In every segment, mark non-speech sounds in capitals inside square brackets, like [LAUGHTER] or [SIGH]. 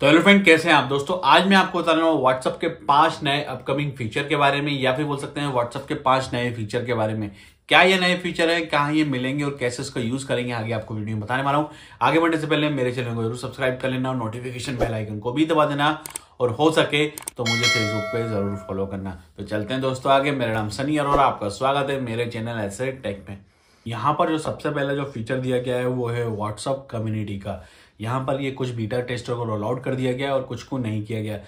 तो hello friend कैसे हैं आप दोस्तों आज मैं आपको बता रहा हूँ व्हाट्सअप के पांच नए अपकमिंग फीचर के बारे में या फिर बोल सकते हैं व्हाट्सअप के पांच नए फीचर के बारे में क्या ये नए फीचर है कहाँ ये मिलेंगे और कैसे इसका यूज करेंगे आगे आपको वीडियो में बताने वाला हूँ आगे बढ़ने से पहले मेरे चैनल को जरूर सब्सक्राइब कर लेना और नोटिफिकेशन बेल आइकन को भी दबा देना और हो सके तो मुझे फेसबुक पे जरूर फॉलो करना तो चलते हैं दोस्तों आगे मेरा नाम सनी अरोरा आपका स्वागत है मेरे चैनल ऐसे टेक में यहाँ पर जो सबसे पहला जो फीचर दिया गया है वो है व्हाट्सअप कम्युनिटी का यहाँ पर ये कुछ बीटा टेस्टर को रोल आउट कर दिया गया और कुछ को नहीं किया गया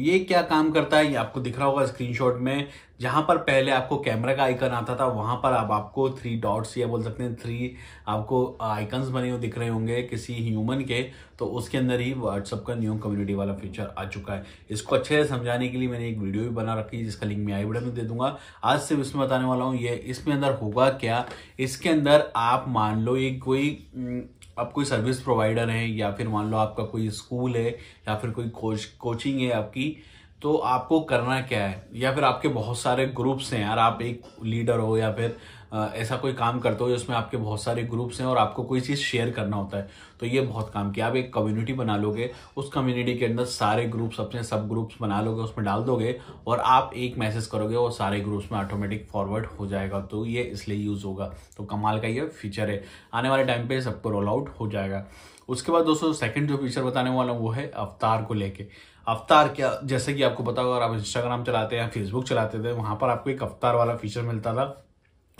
ये क्या काम करता है ये आपको दिख रहा होगा स्क्रीनशॉट में जहाँ पर पहले आपको कैमरा का आइकन आता था वहाँ पर अब आपको थ्री डॉट्स या बोल सकते हैं थ्री आपको आइकन्स बने हुए दिख रहे होंगे किसी ह्यूमन के तो उसके अंदर ही व्हाट्सअप का न्यू कम्युनिटी वाला फीचर आ चुका है इसको अच्छे से समझाने के लिए मैंने एक वीडियो भी बना रखी है जिसका लिंक मैं आई वीडियो में दे दूंगा आज सिर्फ इसमें बताने वाला हूँ ये इसमें अंदर होगा क्या इसके अंदर आप मान लो ये कोई आप कोई सर्विस प्रोवाइडर हैं या फिर मान लो आपका कोई स्कूल है या फिर कोई कोच कोचिंग है आपकी तो आपको करना क्या है या फिर आपके बहुत सारे ग्रुप्स हैं यार आप एक लीडर हो या फिर ऐसा कोई काम करते हो जिसमें आपके बहुत सारे ग्रुप्स हैं और आपको कोई चीज़ शेयर करना होता है तो ये बहुत काम किया आप एक कम्युनिटी बना लोगे उस कम्युनिटी के अंदर सारे ग्रुप्स अपने सब ग्रुप्स बना लोगे उसमें डाल दोगे और आप एक मैसेज करोगे वो सारे ग्रुप्स में ऑटोमेटिक फॉरवर्ड हो जाएगा तो ये इसलिए यूज़ होगा तो कमाल का ये फीचर है आने वाले टाइम पर सबको रोल आउट हो जाएगा उसके बाद दोस्तों सेकंड जो फीचर बताने वाला वो है अवतार को लेके अवतार क्या जैसे कि आपको पता होगा अगर आप इंस्टाग्राम चलाते हैं या फेसबुक चलाते थे वहां पर आपको एक अवतार वाला फीचर मिलता था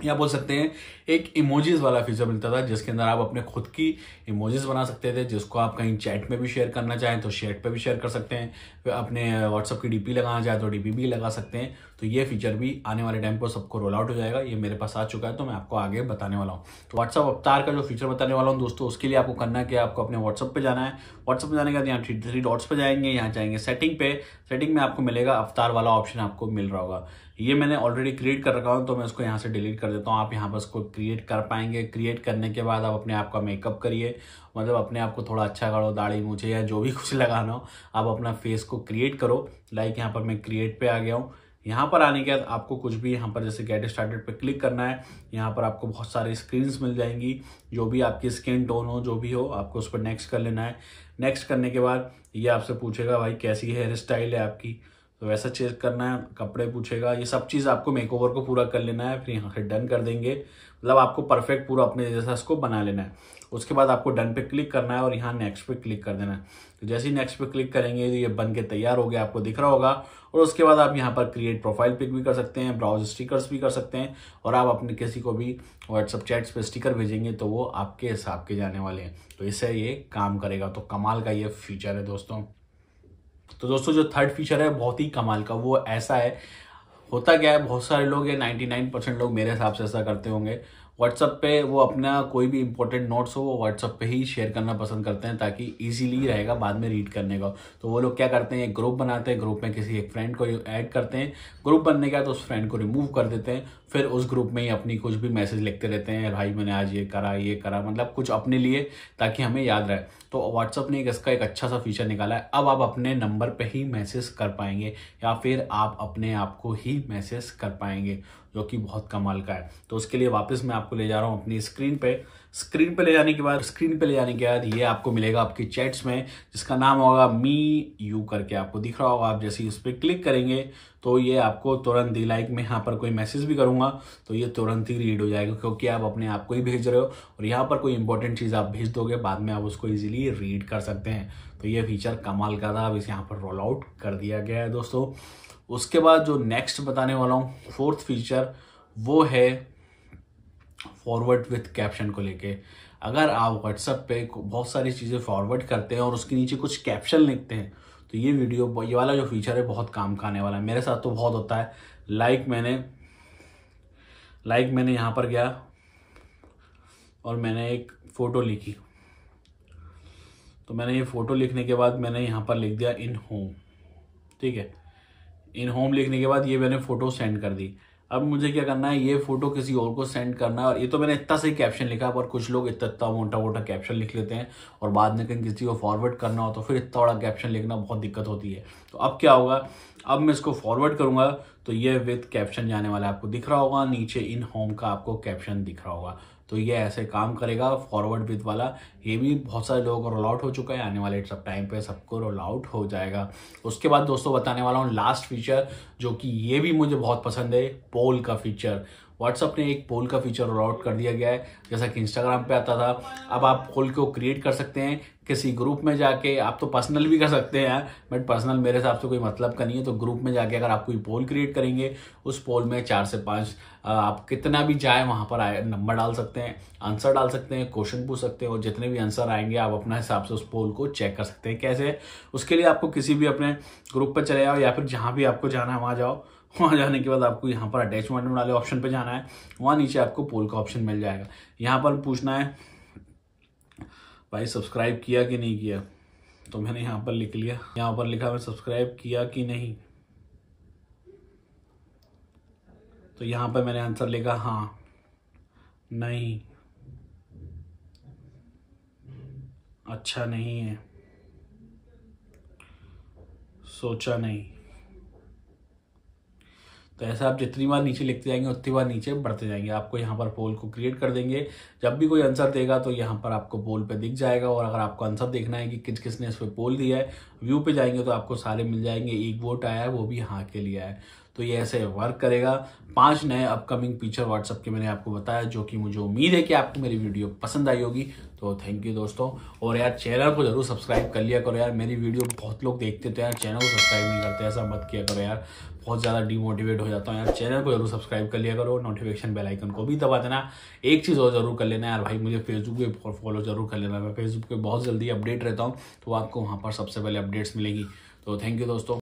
या बोल सकते हैं एक इमोजीज वाला फीचर मिलता था जिसके अंदर आप अपने खुद की इमोजीज बना सकते थे जिसको आप कहीं चैट में भी शेयर करना चाहें तो चैट पे भी शेयर कर सकते हैं अपने व्हाट्सअप की डीपी लगाना चाहें तो डीपी भी लगा सकते हैं तो ये फीचर भी आने वाले टाइम को सबको रोल आउट हो जाएगा ये मेरे पास आ चुका है तो मैं आपको आगे बताने वाला हूँ तो व्हाट्सअप अवतार का जो फीचर बताने वाला हूँ दोस्तों उसके लिए आपको करना क्या आपको अपने व्हाट्सअप पर जाना है व्हाट्सअप पर जाने के बाद यहाँ थ्री डॉट्स पर जाएंगे यहाँ जाएंगे सेटिंग पे सेटिंग में आपको मिलेगा अवतार वाला ऑप्शन आपको मिल रहा होगा ये मैंने ऑलरेडी क्रिएट कर रखा हूँ तो मैं उसको यहाँ से डिलीट कर देता हूँ आप यहाँ पर उसको क्रिएट कर पाएंगे क्रिएट करने के बाद आप अपने आप का मेकअप करिए मतलब अपने आप को थोड़ा अच्छा करो दाढ़ी मूछे या जो भी [LAUGHS] कुछ लगाना हो आप अपना फेस को क्रिएट करो लाइक यहाँ पर मैं क्रिएट पर आ गया हूँ यहाँ पर आने के बाद आपको कुछ भी यहाँ पर जैसे गेट स्टार्टेड पर क्लिक करना है यहाँ पर आपको बहुत सारे स्क्रीन्स मिल जाएंगी जो भी आपकी स्किन टोन हो जो भी हो आपको उस पर नेक्स्ट कर लेना है नेक्स्ट करने के बाद ये आपसे पूछेगा भाई कैसी हेयर स्टाइल है आपकी तो वैसा चेक करना है कपड़े पूछेगा ये सब चीज़ आपको मेकओवर को पूरा कर लेना है फिर यहाँ से डन कर देंगे मतलब आपको परफेक्ट पूरा अपने जैसा इसको बना लेना है उसके बाद आपको डन पे क्लिक करना है और यहाँ नेक्स्ट पे क्लिक कर देना है तो जैसे ही नेक्स्ट पे क्लिक करेंगे तो ये बन के तैयार हो गया आपको दिख रहा होगा और उसके बाद आप यहाँ पर क्रिएट प्रोफाइल पिक भी कर सकते हैं ब्राउज स्टिकर्स भी कर सकते हैं और आप अपने किसी को भी व्हाट्सअप चैट्स पर स्टिकर भेजेंगे तो वो आपके हिसाब के जाने वाले हैं तो इससे ये काम करेगा तो कमाल का ये फीचर है दोस्तों तो दोस्तों जो थर्ड फीचर है बहुत ही कमाल का वो ऐसा है होता क्या है बहुत सारे लोग या 99 परसेंट लोग मेरे हिसाब से ऐसा करते होंगे व्हाट्सअप पे वो अपना कोई भी इंपॉर्टेंट नोट्स हो वो व्हाट्सअप पे ही शेयर करना पसंद करते हैं ताकि इजीली रहेगा बाद में रीड करने का तो वो लोग क्या करते हैं एक ग्रुप बनाते हैं ग्रुप में किसी एक फ्रेंड को ऐड करते हैं ग्रुप बनने के बाद तो उस फ्रेंड को रिमूव कर देते हैं फिर उस ग्रुप में ही अपनी कुछ भी मैसेज लिखते रहते हैं भाई मैंने आज ये करा ये करा मतलब कुछ अपने लिए ताकि हमें याद रहे तो व्हाट्सअप ने एक इसका एक अच्छा सा फीचर निकाला है अब आप अपने नंबर पर ही मैसेज कर पाएंगे या फिर आप अपने आप को ही मैसेज कर पाएंगे जो कि बहुत कमाल का है तो उसके लिए वापस मैं आपको ले जा रहा हूँ अपनी स्क्रीन पे स्क्रीन पे ले जाने के बाद स्क्रीन पे ले जाने के बाद ये आपको मिलेगा आपके चैट्स में जिसका नाम होगा मी यू करके आपको दिख रहा होगा आप जैसे ही उस पर क्लिक करेंगे तो ये आपको तुरंत ही लाइक मैं यहाँ पर कोई मैसेज भी करूँगा तो ये तुरंत ही रीड हो जाएगा क्योंकि आप अपने आप को ही भेज रहे हो और यहाँ पर कोई इंपॉर्टेंट चीज़ आप भेज दोगे बाद में आप उसको ईजिली रीड कर सकते हैं तो ये फीचर कमाल का था अब इसे यहाँ पर रोल आउट कर दिया गया है दोस्तों उसके बाद जो नेक्स्ट बताने वाला हूँ फोर्थ फीचर वो है फॉरवर्ड विथ कैप्शन को लेके अगर आप व्हाट्सएप पे बहुत सारी चीज़ें फॉरवर्ड करते हैं और उसके नीचे कुछ कैप्शन लिखते हैं तो ये वीडियो ये वाला जो फीचर है बहुत काम का आने वाला है मेरे साथ तो बहुत होता है लाइक मैंने लाइक मैंने यहाँ पर गया और मैंने एक फ़ोटो लिखी तो मैंने ये फ़ोटो लिखने के बाद मैंने यहाँ पर लिख दिया इन होम ठीक है इन होम लिखने के बाद ये मैंने फ़ोटो सेंड कर दी अब मुझे क्या करना है ये फोटो किसी और को सेंड करना है और ये तो मैंने इतना सही कैप्शन लिखा पर कुछ लोग इतना इतना मोटा मोटा कैप्शन लिख लेते हैं और बाद में कहीं किसी को फॉरवर्ड करना हो तो फिर इतना बड़ा कैप्शन लिखना बहुत दिक्कत होती है तो अब क्या होगा अब मैं इसको फॉरवर्ड करूंगा तो ये विथ कैप्शन जाने वाला आपको दिख रहा होगा नीचे इन होम का आपको कैप्शन दिख रहा होगा तो ये ऐसे काम करेगा फॉरवर्ड विद वाला ये भी बहुत सारे लोगों को रोल आउट हो चुका है आने वाले सब टाइम पे सबको रोल आउट हो जाएगा उसके बाद दोस्तों बताने वाला हूँ लास्ट फीचर जो कि ये भी मुझे बहुत पसंद है पोल का फीचर व्हाट्सअप ने एक पोल का फीचर रोल आउट कर दिया गया है जैसा कि इंस्टाग्राम पे आता था अब आप पोल को क्रिएट कर सकते हैं किसी ग्रुप में जाके आप तो पर्सनल भी कर सकते हैं बट पर्सनल मेरे हिसाब से कोई मतलब का नहीं है तो ग्रुप में जाके अगर आप कोई पोल क्रिएट करेंगे उस पोल में चार से पाँच आप कितना भी जाए वहाँ पर आए नंबर डाल सकते हैं आंसर डाल सकते हैं क्वेश्चन पूछ सकते हैं और जितने भी आंसर आएंगे आप अपना हिसाब से उस पोल को चेक कर सकते हैं कैसे उसके लिए आपको किसी भी अपने ग्रुप पर चले जाओ या फिर जहाँ भी आपको जाना है वहाँ जाओ वहाँ जाने के बाद आपको यहाँ पर अटैचमेंट वाले ऑप्शन पर जाना है वहाँ नीचे आपको पोल का ऑप्शन मिल जाएगा यहाँ पर पूछना है भाई सब्सक्राइब किया कि नहीं किया तो मैंने यहाँ पर लिख लिया यहाँ पर लिखा मैं सब्सक्राइब किया कि नहीं तो यहाँ पर मैंने आंसर लिखा हाँ नहीं अच्छा नहीं है सोचा नहीं तो ऐसा आप जितनी बार नीचे लिखते जाएंगे उतनी बार नीचे बढ़ते जाएंगे आपको यहाँ पर पोल को क्रिएट कर देंगे जब भी कोई आंसर देगा तो यहाँ पर आपको पोल पे दिख जाएगा और अगर आपको आंसर देखना है कि किस किसने इस पर पोल दिया है व्यू पे जाएंगे तो आपको सारे मिल जाएंगे एक वोट आया है वो भी हाँ के लिए है तो ये ऐसे वर्क करेगा पांच नए अपकमिंग फीचर व्हाट्सअप के मैंने आपको बताया जो कि मुझे उम्मीद है कि आपको मेरी वीडियो पसंद आई होगी तो थैंक यू दोस्तों और यार चैनल को जरूर सब्सक्राइब कर लिया करो यार मेरी वीडियो बहुत लोग देखते तो यार चैनल को सब्सक्राइब नहीं करते ऐसा मत किया करो यार बहुत ज़्यादा डिमोटिवेट हो जाता हूँ यार चैनल को जरूर सब्सक्राइब कर लिया करो नोटिफिकेशन बेल आइकन को भी दबा देना एक चीज़ और जरूर कर लेना यार भाई मुझे फेसबुक पे फॉलो जरूर कर लेना मैं फेसबुक पे बहुत जल्दी अपडेट रहता हूँ तो आपको वहाँ पर सबसे पहले अपडेट्स मिलेगी तो थैंक यू दोस्तों